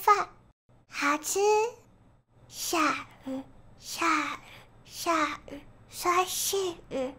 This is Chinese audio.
饭好吃，下雨下雨下雨，酸性雨。